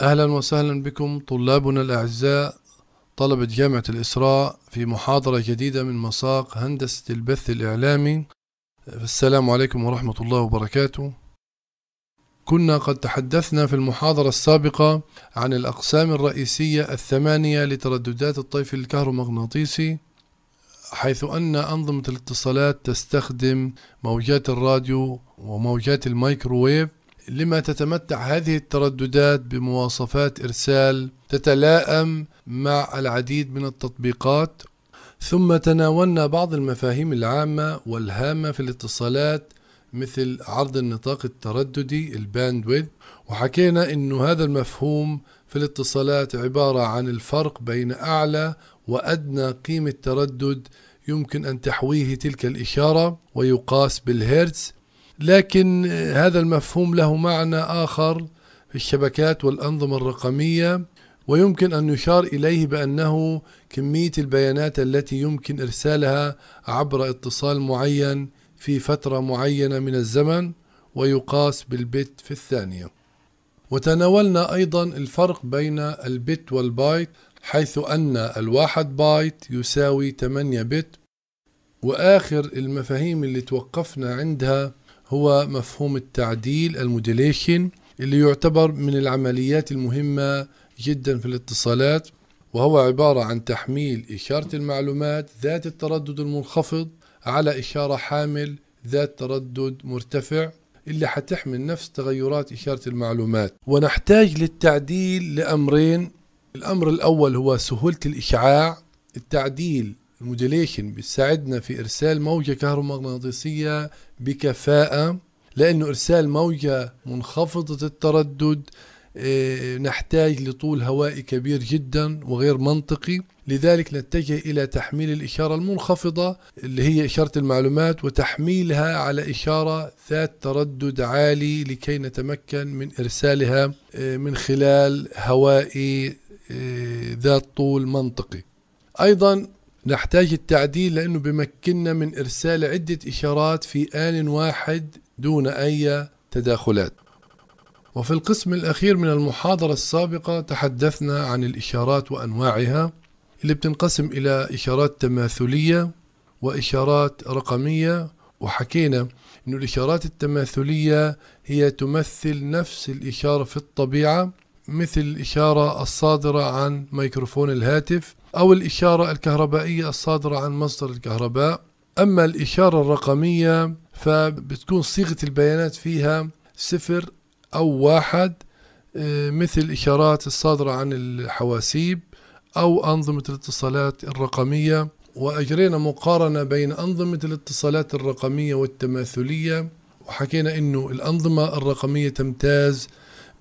أهلا وسهلا بكم طلابنا الأعزاء طلبة جامعة الإسراء في محاضرة جديدة من مساق هندسة البث الإعلامي السلام عليكم ورحمة الله وبركاته كنا قد تحدثنا في المحاضرة السابقة عن الأقسام الرئيسية الثمانية لترددات الطيف الكهرومغناطيسي حيث أن أنظمة الاتصالات تستخدم موجات الراديو وموجات الميكروويف لما تتمتع هذه الترددات بمواصفات إرسال تتلائم مع العديد من التطبيقات ثم تناولنا بعض المفاهيم العامة والهامة في الاتصالات مثل عرض النطاق الترددي الباندويد وحكينا أن هذا المفهوم في الاتصالات عبارة عن الفرق بين أعلى وأدنى قيمة تردد يمكن أن تحويه تلك الإشارة ويقاس بالهرتز لكن هذا المفهوم له معنى آخر في الشبكات والأنظمة الرقمية ويمكن أن يشار إليه بأنه كمية البيانات التي يمكن إرسالها عبر اتصال معين في فترة معينة من الزمن ويقاس بالبت في الثانية وتناولنا أيضا الفرق بين البت والبايت حيث أن الواحد بايت يساوي 8 بت وآخر المفاهيم اللي توقفنا عندها هو مفهوم التعديل الموديليشن اللي يعتبر من العمليات المهمة جدا في الاتصالات وهو عبارة عن تحميل إشارة المعلومات ذات التردد المنخفض على إشارة حامل ذات تردد مرتفع اللي حتحمل نفس تغيرات إشارة المعلومات ونحتاج للتعديل لأمرين الأمر الأول هو سهولة الإشعاع التعديل الموديليشن بيساعدنا في إرسال موجة كهرومغناطيسية بكفاءة لأنه إرسال موجة منخفضة التردد آه، نحتاج لطول هوائي كبير جدا وغير منطقي لذلك نتجه إلى تحميل الإشارة المنخفضة اللي هي إشارة المعلومات وتحميلها على إشارة ذات تردد عالي لكي نتمكن من إرسالها آه، من خلال هوائي آه، ذات طول منطقي أيضا نحتاج التعديل لأنه بمكننا من إرسال عدة إشارات في آن واحد دون أي تداخلات وفي القسم الأخير من المحاضرة السابقة تحدثنا عن الإشارات وأنواعها اللي بتنقسم إلى إشارات تماثلية وإشارات رقمية وحكينا أن الإشارات التماثلية هي تمثل نفس الإشارة في الطبيعة مثل الإشارة الصادرة عن ميكروفون الهاتف أو الإشارة الكهربائية الصادرة عن مصدر الكهرباء أما الإشارة الرقمية فبتكون صيغة البيانات فيها صفر أو واحد آه، مثل الإشارات الصادرة عن الحواسيب أو أنظمة الاتصالات الرقمية وأجرينا مقارنة بين أنظمة الاتصالات الرقمية والتماثلية وحكينا أنه الأنظمة الرقمية تمتاز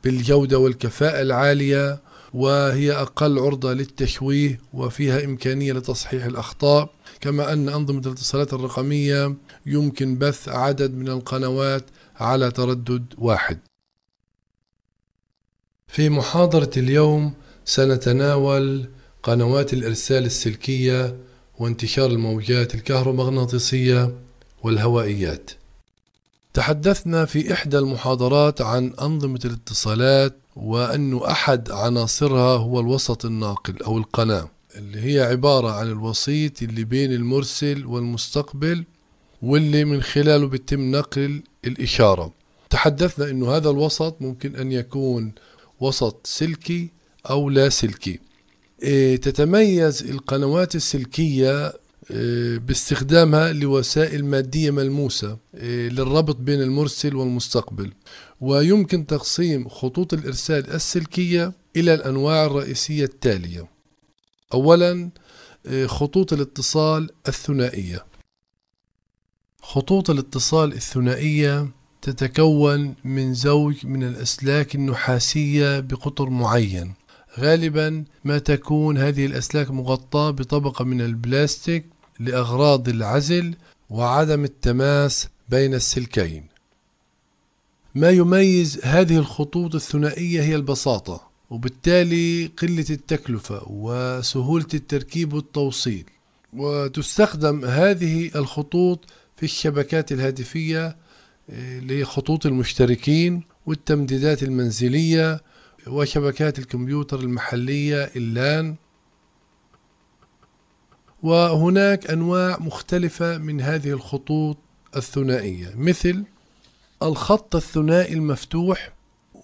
بالجودة والكفاءة العالية وهي أقل عرضة للتشويه وفيها إمكانية لتصحيح الأخطاء كما أن أنظمة الاتصالات الرقمية يمكن بث عدد من القنوات على تردد واحد في محاضرة اليوم سنتناول قنوات الإرسال السلكية وانتشار الموجات الكهرومغناطيسية والهوائيات تحدثنا في إحدى المحاضرات عن أنظمة الاتصالات وأن أحد عناصرها هو الوسط الناقل أو القناة اللي هي عبارة عن الوسيط اللي بين المرسل والمستقبل واللي من خلاله بيتم نقل الإشارة تحدثنا أن هذا الوسط ممكن أن يكون وسط سلكي أو لاسلكي إيه، تتميز القنوات السلكية آه، باستخدامها لوسائل مادية ملموسة آه، للربط بين المرسل والمستقبل ويمكن تقسيم خطوط الإرسال السلكية إلى الأنواع الرئيسية التالية أولا آه، خطوط الاتصال الثنائية خطوط الاتصال الثنائية تتكون من زوج من الأسلاك النحاسية بقطر معين غالبا ما تكون هذه الأسلاك مغطاة بطبقة من البلاستيك لأغراض العزل وعدم التماس بين السلكين ما يميز هذه الخطوط الثنائية هي البساطة وبالتالي قلة التكلفة وسهولة التركيب والتوصيل وتستخدم هذه الخطوط في الشبكات الهاتفية آه، لخطوط المشتركين والتمديدات المنزلية وشبكات الكمبيوتر المحلية اللان وهناك أنواع مختلفة من هذه الخطوط الثنائية مثل الخط الثنائي المفتوح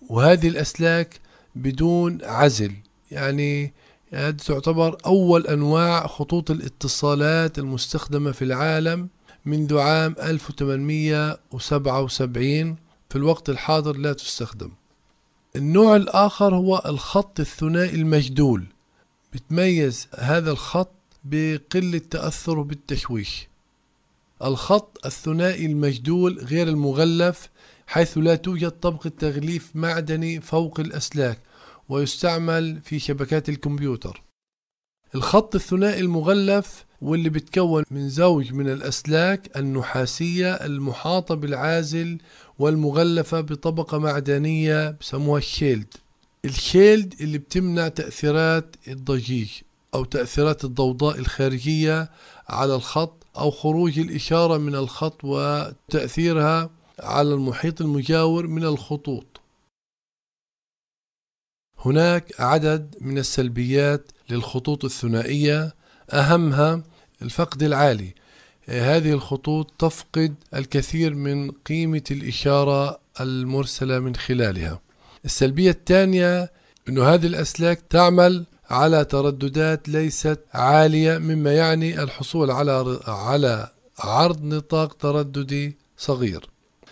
وهذه الأسلاك بدون عزل يعني هذه تعتبر أول أنواع خطوط الاتصالات المستخدمة في العالم منذ عام 1877 في الوقت الحاضر لا تستخدم النوع الآخر هو الخط الثنائي المجدول بتميز هذا الخط بقلة تأثره بالتشويش الخط الثنائي المجدول غير المغلف حيث لا توجد طبقة تغليف معدني فوق الأسلاك ويستعمل في شبكات الكمبيوتر الخط الثنائي المغلف واللي بتكون من زوج من الأسلاك النحاسية المحاطة بالعازل والمغلفة بطبقة معدنية بسموها الشيلد الشيلد اللي بتمنع تأثيرات الضجيج أو تأثيرات الضوضاء الخارجية على الخط أو خروج الإشارة من الخط وتأثيرها على المحيط المجاور من الخطوط هناك عدد من السلبيات للخطوط الثنائية أهمها الفقد العالي هذه الخطوط تفقد الكثير من قيمة الإشارة المرسلة من خلالها السلبية الثانية أن هذه الأسلاك تعمل على ترددات ليست عالية مما يعني الحصول على على عرض نطاق ترددي صغير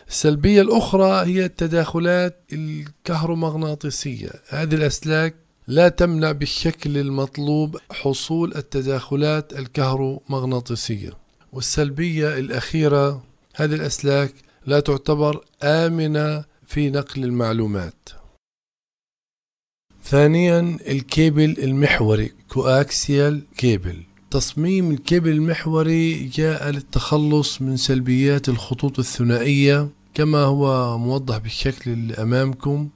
السلبية الأخرى هي التداخلات الكهرومغناطيسية هذه الأسلاك لا تمنع بالشكل المطلوب حصول التداخلات الكهرومغناطيسية والسلبية الأخيرة هذه الأسلاك لا تعتبر آمنة في نقل المعلومات ثانيا الكيبل المحوري كواكسيال كيبل تصميم الكيبل المحوري جاء للتخلص من سلبيات الخطوط الثنائية كما هو موضح بالشكل اللي أمامكم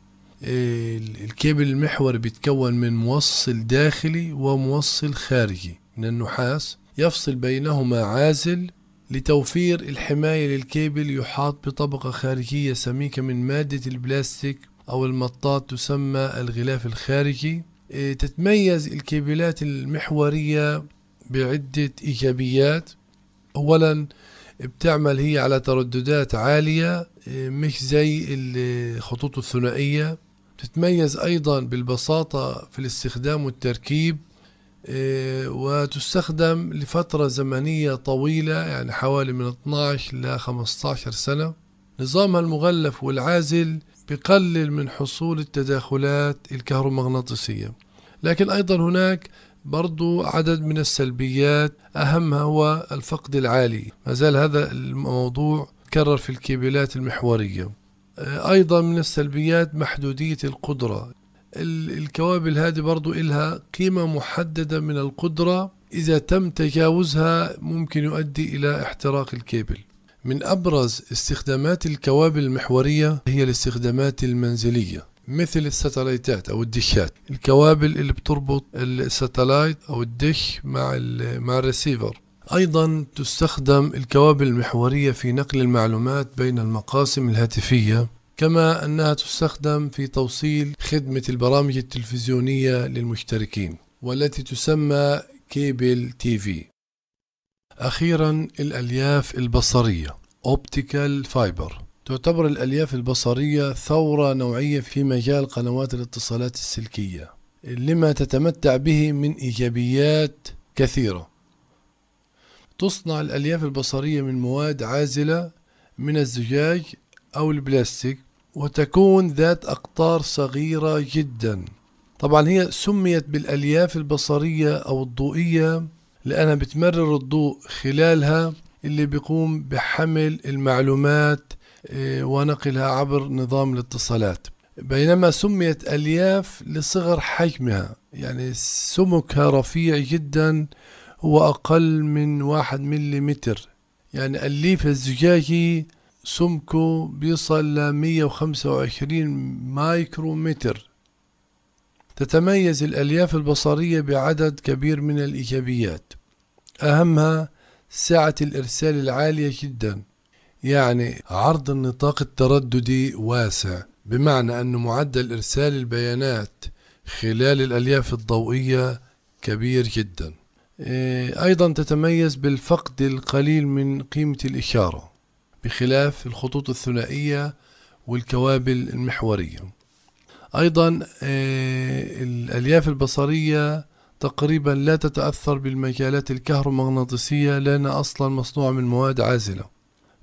الكيبل المحوري بيتكون من موصل داخلي وموصل خارجي من النحاس يفصل بينهما عازل لتوفير الحماية للكيبل يحاط بطبقة خارجية سميكة من مادة البلاستيك أو المطاط تسمى الغلاف الخارجي إيه، تتميز الكابلات المحورية بعدة إيجابيات أولا بتعمل هي على ترددات عالية إيه، مش زي الخطوط الثنائية تتميز أيضا بالبساطة في الاستخدام والتركيب إيه، وتستخدم لفترة زمنية طويلة يعني حوالي من 12 إلى 15 سنة نظامها المغلف والعازل بقلل من حصول التداخلات الكهرومغناطيسية لكن أيضا هناك برضو عدد من السلبيات أهمها هو الفقد العالي ما زال هذا الموضوع كرر في الكيبلات المحورية آه، أيضا من السلبيات محدودية القدرة الكوابل هذه برضو إلها قيمة محددة من القدرة إذا تم تجاوزها ممكن يؤدي إلى احتراق الكيبل من أبرز استخدامات الكوابل المحورية هي الاستخدامات المنزلية مثل الستلايتات أو الدشات الكوابل اللي بتربط الستلايت أو الدش مع, مع الريسيفر أيضا تستخدم الكوابل المحورية في نقل المعلومات بين المقاسم الهاتفية كما أنها تستخدم في توصيل خدمة البرامج التلفزيونية للمشتركين والتي تسمى كيبل تي في أخيرا الألياف البصرية أوبتيكال فايبر تعتبر الألياف البصرية ثورة نوعية في مجال قنوات الاتصالات السلكية لما تتمتع به من إيجابيات كثيرة تصنع الألياف البصرية من مواد عازلة من الزجاج أو البلاستيك وتكون ذات أقطار صغيرة جدا طبعا هي سميت بالألياف البصرية أو الضوئية لأنها بتمرر الضوء خلالها اللي بيقوم بحمل المعلومات آه، ونقلها عبر نظام الاتصالات بينما سميت ألياف لصغر حجمها يعني سمكها رفيع جدا هو أقل من واحد مليمتر يعني أليف الزجاجي سمكه بيصل ل 125 مايكرومتر تتميز الألياف البصرية بعدد كبير من الإيجابيات أهمها سعة الإرسال العالية جدا يعني عرض النطاق الترددي واسع بمعنى أن معدل إرسال البيانات خلال الألياف الضوئية كبير جدا إيه، أيضا تتميز بالفقد القليل من قيمة الإشارة بخلاف الخطوط الثنائية والكوابل المحورية أيضا آه، الألياف البصرية تقريبا لا تتأثر بالمجالات الكهرومغناطيسية لأنها أصلا مصنوعة من مواد عازلة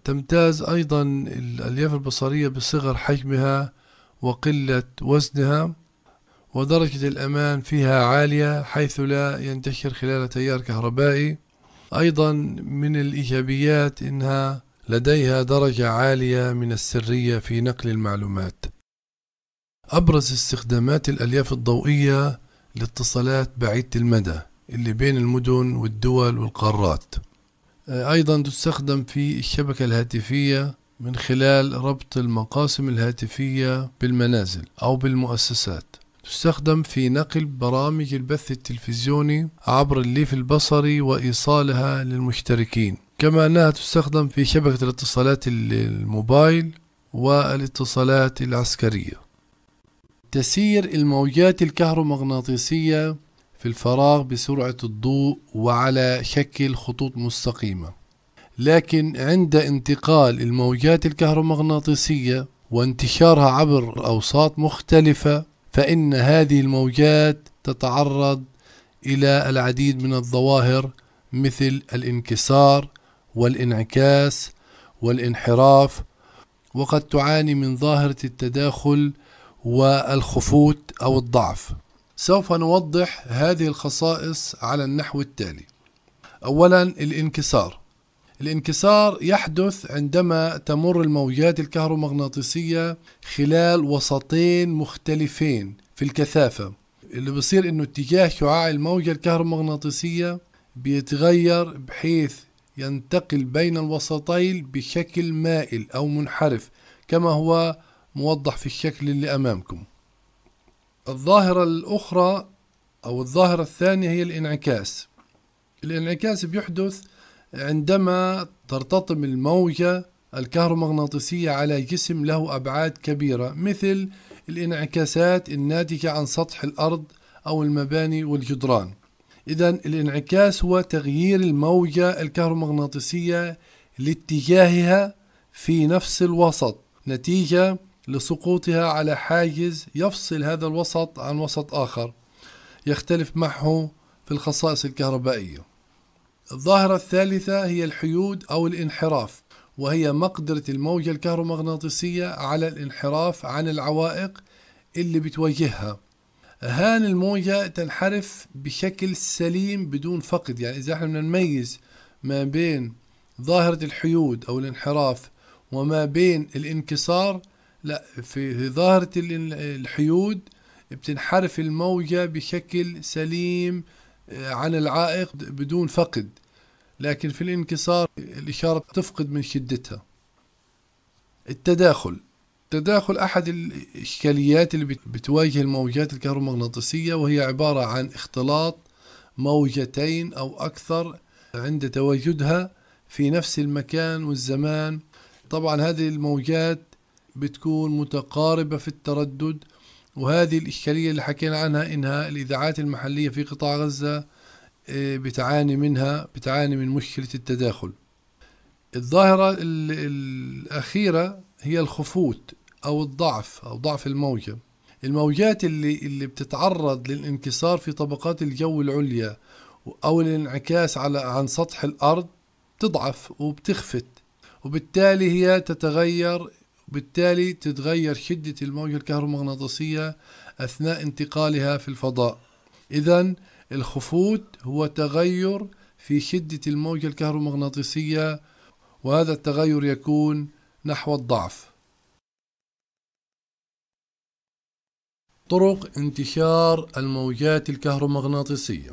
تمتاز أيضا الألياف البصرية بصغر حجمها وقلة وزنها ودرجة الأمان فيها عالية حيث لا ينتشر خلال تيار كهربائي أيضا من الإيجابيات إنها لديها درجة عالية من السرية في نقل المعلومات أبرز استخدامات الألياف الضوئية لاتصالات بعيدة المدى اللي بين المدن والدول والقارات آه، أيضا تستخدم في الشبكة الهاتفية من خلال ربط المقاسم الهاتفية بالمنازل أو بالمؤسسات تستخدم في نقل برامج البث التلفزيوني عبر الليف البصري وإيصالها للمشتركين كما أنها تستخدم في شبكة الاتصالات الموبايل والاتصالات العسكرية تسير الموجات الكهرومغناطيسية في الفراغ بسرعة الضوء وعلى شكل خطوط مستقيمة لكن عند انتقال الموجات الكهرومغناطيسية وانتشارها عبر أوساط مختلفة فإن هذه الموجات تتعرض إلى العديد من الظواهر مثل الانكسار والانعكاس والانحراف وقد تعاني من ظاهرة التداخل والخفوت أو الضعف سوف نوضح هذه الخصائص على النحو التالي أولا الانكسار الانكسار يحدث عندما تمر الموجات الكهرومغناطيسية خلال وسطين مختلفين في الكثافة اللي بصير انه اتجاه شعاع الموجة الكهرومغناطيسية بيتغير بحيث ينتقل بين الوسطين بشكل مائل او منحرف كما هو موضح في الشكل اللي أمامكم الظاهرة الأخرى أو الظاهرة الثانية هي الانعكاس الانعكاس بيحدث عندما ترتطم الموجة الكهرومغناطيسية على جسم له أبعاد كبيرة مثل الانعكاسات الناتجة عن سطح الأرض أو المباني والجدران إذا الانعكاس هو تغيير الموجة الكهرومغناطيسية لاتجاهها في نفس الوسط نتيجة لسقوطها على حاجز يفصل هذا الوسط عن وسط آخر يختلف معه في الخصائص الكهربائية الظاهرة الثالثة هي الحيود أو الانحراف وهي مقدرة الموجة الكهرومغناطيسية على الانحراف عن العوائق اللي بتواجهها هان الموجة تنحرف بشكل سليم بدون فقد يعني إذا احنا بدنا نميز ما بين ظاهرة الحيود أو الانحراف وما بين الانكسار لا في ظاهرة الحيود بتنحرف الموجة بشكل سليم آه، عن العائق بدون فقد لكن في الانكسار الإشارة تفقد من شدتها التداخل التداخل أحد الإشكاليات اللي بتواجه الموجات الكهرومغناطيسية وهي عبارة عن اختلاط موجتين أو أكثر عند تواجدها في نفس المكان والزمان طبعا هذه الموجات بتكون متقاربة في التردد وهذه الإشكالية اللي حكينا عنها إنها الإذاعات المحلية في قطاع غزة آه، بتعاني منها بتعاني من مشكلة التداخل الظاهرة الأخيرة هي الخفوت أو الضعف أو ضعف الموجة الموجات اللي, اللي بتتعرض للانكسار في طبقات الجو العليا أو الانعكاس على عن سطح الأرض تضعف وبتخفت وبالتالي هي تتغير بالتالي تتغير شدة الموجة الكهرومغناطيسية أثناء انتقالها في الفضاء إذا الخفوت هو تغير في شدة الموجة الكهرومغناطيسية وهذا التغير يكون نحو الضعف طرق انتشار الموجات الكهرومغناطيسية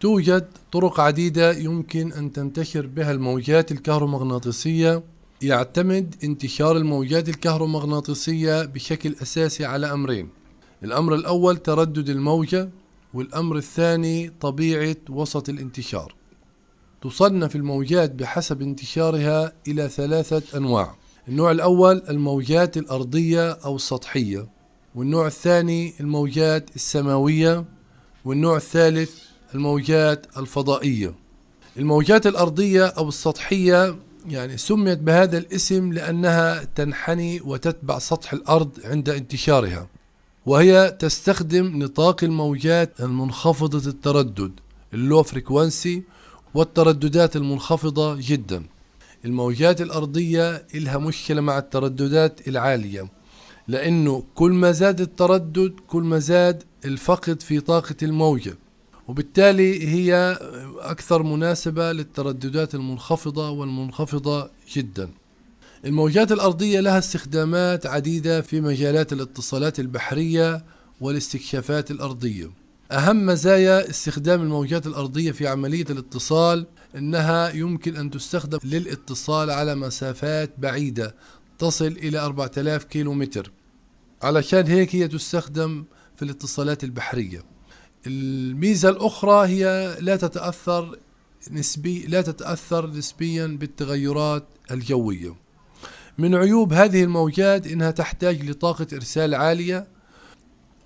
توجد طرق عديدة يمكن أن تنتشر بها الموجات الكهرومغناطيسية يعتمد انتشار الموجات الكهرومغناطيسية بشكل أساسي على أمرين الأمر الأول تردد الموجة والأمر الثاني طبيعة وسط الانتشار تصنف الموجات بحسب انتشارها إلى ثلاثة أنواع النوع الأول الموجات الأرضية أو السطحية والنوع الثاني الموجات السماوية والنوع الثالث الموجات الفضائية الموجات الأرضية أو السطحية يعني سميت بهذا الاسم لأنها تنحني وتتبع سطح الأرض عند انتشارها وهي تستخدم نطاق الموجات المنخفضة التردد اللو فريكوانسي والترددات المنخفضة جدا الموجات الأرضية إلها مشكلة مع الترددات العالية لأنه كل ما زاد التردد كل ما زاد الفقد في طاقة الموجة وبالتالي هي أكثر مناسبة للترددات المنخفضة والمنخفضة جدا الموجات الأرضية لها استخدامات عديدة في مجالات الاتصالات البحرية والاستكشافات الأرضية أهم مزايا استخدام الموجات الأرضية في عملية الاتصال أنها يمكن أن تستخدم للاتصال على مسافات بعيدة تصل إلى 4000 كيلومتر علشان هيك هي تستخدم في الاتصالات البحرية الميزة الأخرى هي لا تتأثر نسبي لا تتأثر نسبيا بالتغيرات الجوية من عيوب هذه الموجات إنها تحتاج لطاقة إرسال عالية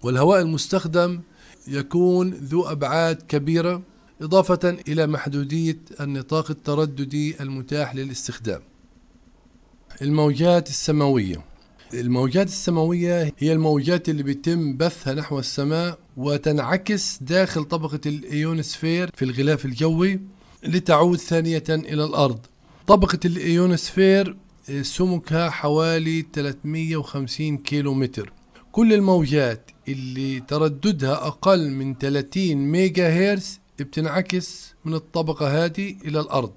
والهواء المستخدم يكون ذو أبعاد كبيرة إضافة إلى محدودية النطاق الترددي المتاح للاستخدام الموجات السماوية الموجات السماوية هي الموجات اللي بيتم بثها نحو السماء وتنعكس داخل طبقة الإيونسفير في الغلاف الجوي لتعود ثانية إلى الأرض طبقة الإيونسفير آه، سمكها حوالي 350 كيلو متر كل الموجات اللي ترددها أقل من 30 ميجا هيرس بتنعكس من الطبقة هذه إلى الأرض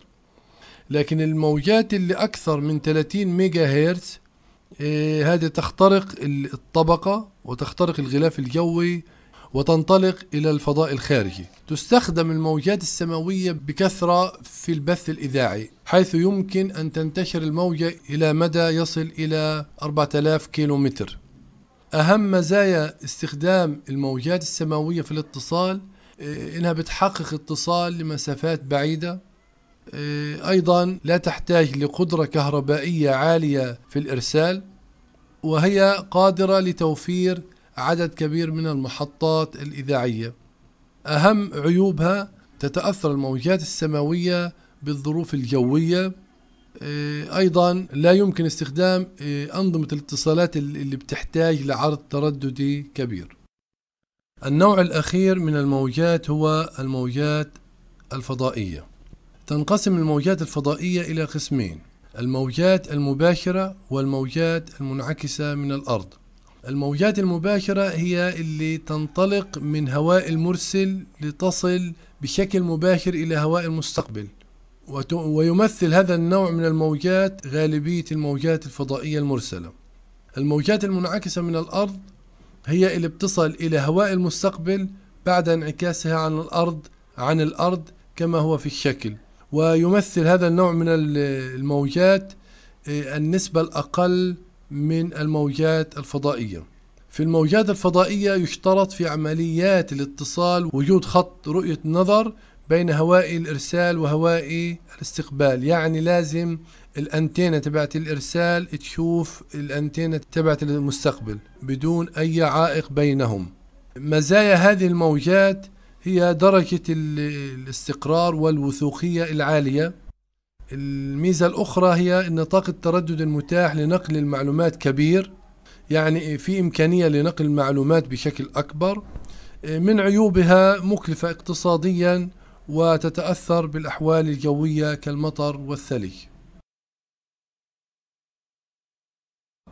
لكن الموجات اللي أكثر من 30 ميجا هيرتز إيه، هذه تخترق الطبقة وتخترق الغلاف الجوي وتنطلق إلى الفضاء الخارجي تستخدم الموجات السماوية بكثرة في البث الإذاعي حيث يمكن أن تنتشر الموجة إلى مدى يصل إلى 4000 كيلومتر أهم مزايا استخدام الموجات السماوية في الاتصال إيه، إنها بتحقق اتصال لمسافات بعيدة آه، أيضا لا تحتاج لقدرة كهربائية عالية في الإرسال وهي قادرة لتوفير عدد كبير من المحطات الإذاعية أهم عيوبها تتأثر الموجات السماوية بالظروف الجوية آه، أيضا لا يمكن استخدام آه، أنظمة الاتصالات اللي بتحتاج لعرض ترددي كبير النوع الأخير من الموجات هو الموجات الفضائية تنقسم الموجات الفضائية إلى قسمين الموجات المباشرة والموجات المنعكسة من الأرض الموجات المباشرة هي اللي تنطلق من هواء المرسل لتصل بشكل مباشر إلى هواء المستقبل ويمثل هذا النوع من الموجات غالبية الموجات الفضائية المرسلة الموجات المنعكسة من الأرض هي اللي بتصل إلى هواء المستقبل بعد انعكاسها عن الأرض عن الأرض كما هو في الشكل ويمثل هذا النوع من الموجات آه، النسبة الأقل من الموجات الفضائية في الموجات الفضائية يشترط في عمليات الاتصال وجود خط رؤية نظر بين هوائي الإرسال وهوائي الاستقبال يعني لازم الأنتينة تبعت الإرسال تشوف الأنتينة تبعت المستقبل بدون أي عائق بينهم مزايا هذه الموجات هي درجة الاستقرار والوثوقية العالية الميزة الأخرى هي أن طاقة التردد المتاح لنقل المعلومات كبير يعني في إمكانية لنقل المعلومات بشكل أكبر من عيوبها مكلفة اقتصاديا وتتأثر بالأحوال الجوية كالمطر والثلج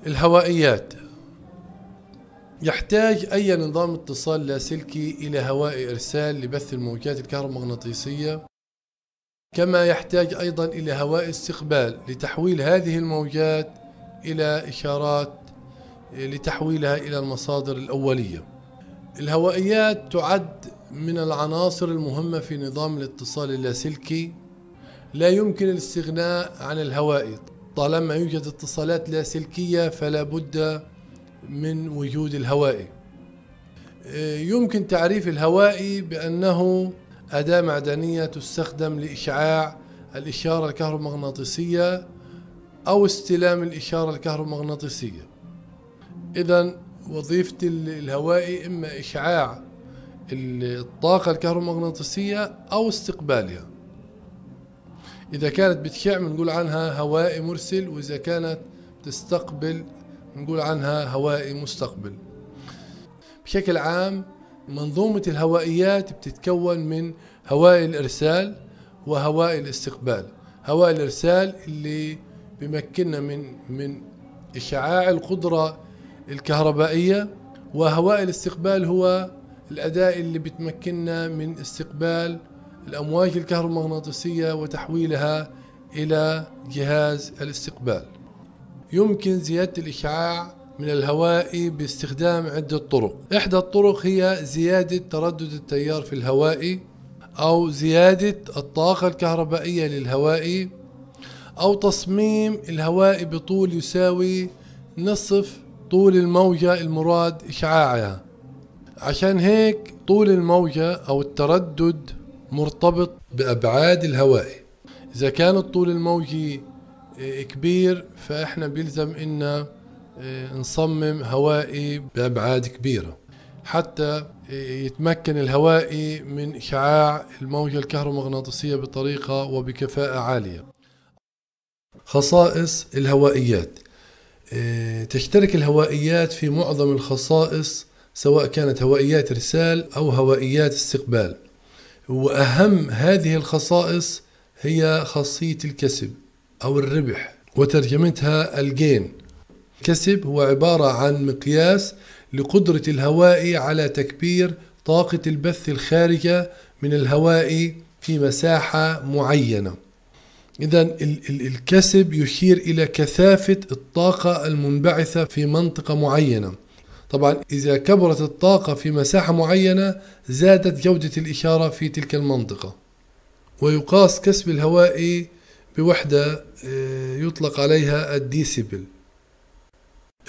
الهوائيات يحتاج أي نظام اتصال لاسلكي إلى هواء إرسال لبث الموجات الكهرومغناطيسية كما يحتاج أيضا إلى هواء استقبال لتحويل هذه الموجات إلى إشارات لتحويلها إلى المصادر الأولية الهوائيات تعد من العناصر المهمة في نظام الاتصال اللاسلكي لا يمكن الاستغناء عن الهوائي طالما يوجد اتصالات لاسلكية فلا بد من وجود الهوائي آه، يمكن تعريف الهوائي بأنه أداة معدنية تستخدم لإشعاع الإشارة الكهرومغناطيسية أو استلام الإشارة الكهرومغناطيسية إذا وظيفة الهوائي إما إشعاع الطاقة الكهرومغناطيسية أو استقبالها إذا كانت بتشع بنقول عنها هوائي مرسل وإذا كانت تستقبل نقول عنها هوائي مستقبل بشكل عام منظومة الهوائيات بتتكون من هوائي الإرسال وهوائي الاستقبال هوائي الإرسال اللي بيمكننا من من إشعاع القدرة الكهربائية وهوائي الاستقبال هو الأداة اللي بتمكننا من استقبال الأمواج الكهرومغناطيسية وتحويلها إلى جهاز الاستقبال يمكن زيادة الإشعاع من الهواء باستخدام عدة طرق إحدى الطرق هي زيادة تردد التيار في الهواء أو زيادة الطاقة الكهربائية للهواء أو تصميم الهواء بطول يساوي نصف طول الموجة المراد إشعاعها عشان هيك طول الموجة أو التردد مرتبط بأبعاد الهواء إذا كان الطول الموجي كبير فاحنا بيلزم ان آه، نصمم هوائي بابعاد كبيره حتى آه، يتمكن الهوائي من اشعاع الموجه الكهرومغناطيسيه بطريقه وبكفاءه عاليه خصائص الهوائيات آه، تشترك الهوائيات في معظم الخصائص سواء كانت هوائيات ارسال او هوائيات استقبال واهم هذه الخصائص هي خاصيه الكسب أو الربح وترجمتها الجين كسب هو عبارة عن مقياس لقدرة الهواء على تكبير طاقة البث الخارجة من الهواء في مساحة معينة إذا الكسب يشير إلى كثافة الطاقة المنبعثة في منطقة معينة طبعا إذا كبرت الطاقة في مساحة معينة زادت جودة الإشارة في تلك المنطقة ويقاس كسب الهواء بوحدة آه، يطلق عليها الديسيبل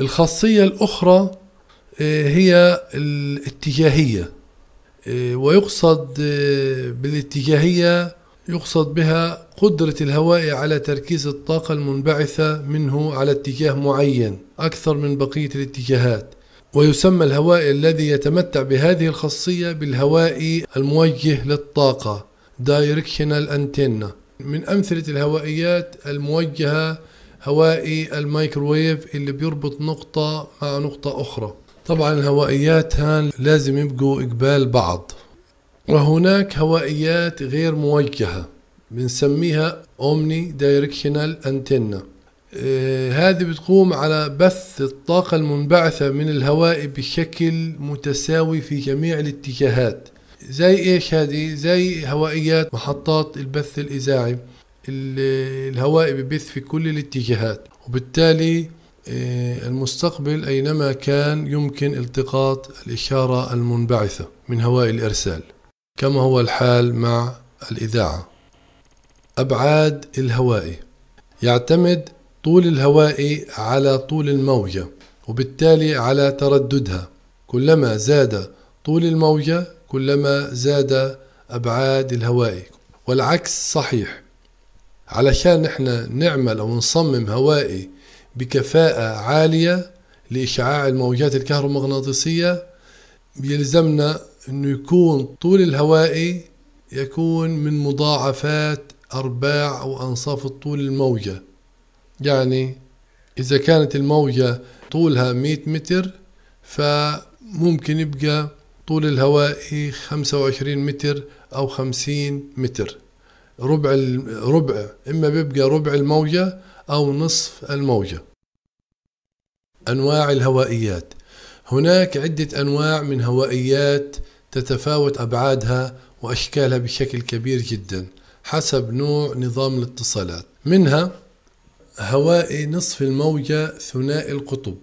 الخاصية الأخرى آه، هي الاتجاهية آه، ويقصد بالاتجاهية يقصد بها قدرة الهواء على تركيز الطاقة المنبعثة منه على اتجاه معين أكثر من بقية الاتجاهات ويسمى الهواء الذي يتمتع بهذه الخاصية بالهواء الموجه للطاقة Directional Antenna من أمثلة الهوائيات الموجهة هوائي المايكروويف اللي بيربط نقطة مع نقطة أخرى طبعا الهوائيات هان لازم يبقوا إقبال بعض وهناك هوائيات غير موجهة بنسميها أومني دايركشنال أنتنا هذه بتقوم على بث الطاقة المنبعثة من الهواء بشكل متساوي في جميع الاتجاهات زي ايش هذه زي هوائيات محطات البث الاذاعي الهواء ببث في كل الاتجاهات وبالتالي آه، المستقبل أينما كان يمكن التقاط الإشارة المنبعثة من هواء الإرسال كما هو الحال مع الإذاعة أبعاد الهوائي يعتمد طول الهوائي على طول الموجة وبالتالي على ترددها كلما زاد طول الموجة كلما زاد أبعاد الهواء والعكس صحيح علشان نحن نعمل أو نصمم هوائي بكفاءة عالية لإشعاع الموجات الكهرومغناطيسية يلزمنا أنه يكون طول الهوائي يكون من مضاعفات أرباع أو أنصاف الطول الموجة يعني إذا كانت الموجة طولها 100 متر فممكن يبقى طول الهوائي 25 متر أو 50 متر ربع ربع إما بيبقى ربع الموجة أو نصف الموجة أنواع الهوائيات هناك عدة أنواع من هوائيات تتفاوت أبعادها وأشكالها بشكل كبير جدا حسب نوع نظام الاتصالات منها هوائي نصف الموجة ثنائي القطب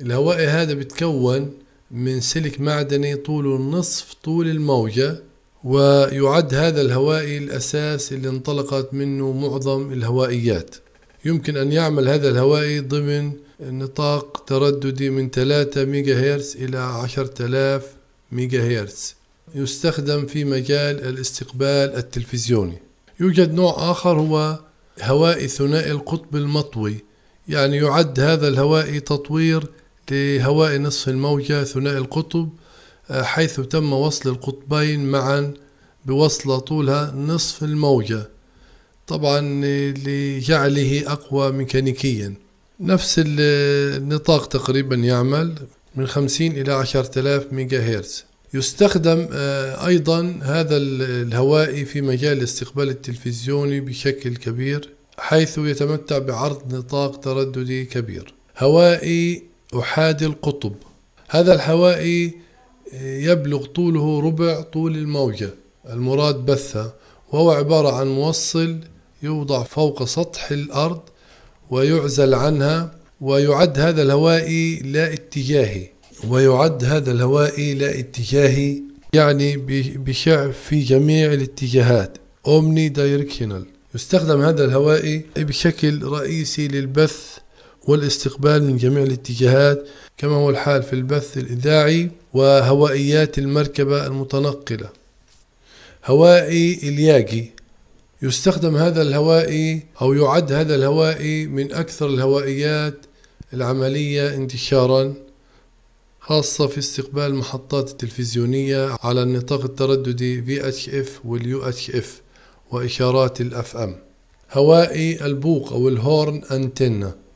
الهوائي هذا بتكون من سلك معدني طوله نصف طول الموجة ويعد هذا الهوائي الأساس اللي انطلقت منه معظم الهوائيات يمكن أن يعمل هذا الهوائي ضمن نطاق ترددي من 3 ميجا هيرتز إلى 10000 ميجا هيرتز يستخدم في مجال الاستقبال التلفزيوني يوجد نوع آخر هو هوائي ثنائي القطب المطوي يعني يعد هذا الهوائي تطوير لهواء نصف الموجة ثنائي القطب آه، حيث تم وصل القطبين معا بوصلة طولها نصف الموجة طبعا لجعله أقوى ميكانيكيا نفس النطاق تقريبا يعمل من 50 إلى 10000 ميجا هيرتز يستخدم آه، أيضا هذا الهوائي في مجال الاستقبال التلفزيوني بشكل كبير حيث يتمتع بعرض نطاق ترددي كبير هوائي أحادي القطب هذا الحوائي آه، يبلغ طوله ربع طول الموجة المراد بثة وهو عبارة عن موصل يوضع فوق سطح الأرض ويعزل عنها ويعد هذا الهوائي لا اتجاهي ويعد هذا الهوائي لا اتجاهي يعني بشع في جميع الاتجاهات أومني دايركشنال يستخدم هذا الهوائي بشكل رئيسي للبث والاستقبال من جميع الاتجاهات كما هو الحال في البث الإذاعي وهوائيات المركبة المتنقلة هوائي الياجي يستخدم هذا الهوائي أو يعد هذا الهوائي من أكثر الهوائيات العملية انتشارا خاصة في استقبال محطات التلفزيونية على النطاق الترددي VHF والUHF وإشارات الأف أم هوائي البوق أو الهورن أنتنه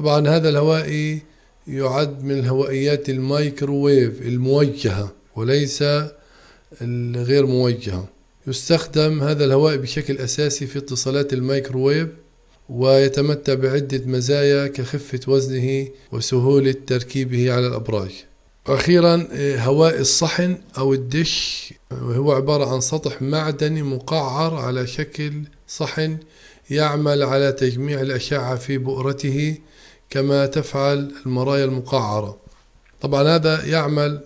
طبعا هذا الهوائي يعد من الهوائيات الميكروويف الموجهة وليس الغير موجهة يستخدم هذا الهواء بشكل أساسي في اتصالات الميكروويف ويتمتع بعدة مزايا كخفة وزنه وسهولة تركيبه على الأبراج أخيرا هواء الصحن أو الدش هو عبارة عن سطح معدني مقعر على شكل صحن يعمل على تجميع الأشعة في بؤرته كما تفعل المرايا المقعرة طبعا هذا يعمل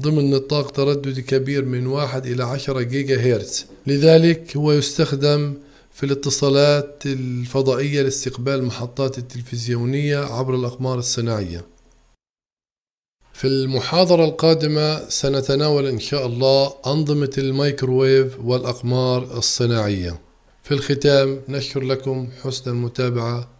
ضمن نطاق تردد كبير من واحد إلى عشرة جيجا هرتز لذلك هو يستخدم في الاتصالات الفضائية لاستقبال المحطات التلفزيونية عبر الأقمار الصناعية في المحاضرة القادمة سنتناول إن شاء الله أنظمة الميكروويف والأقمار الصناعية في الختام نشكر لكم حسن المتابعة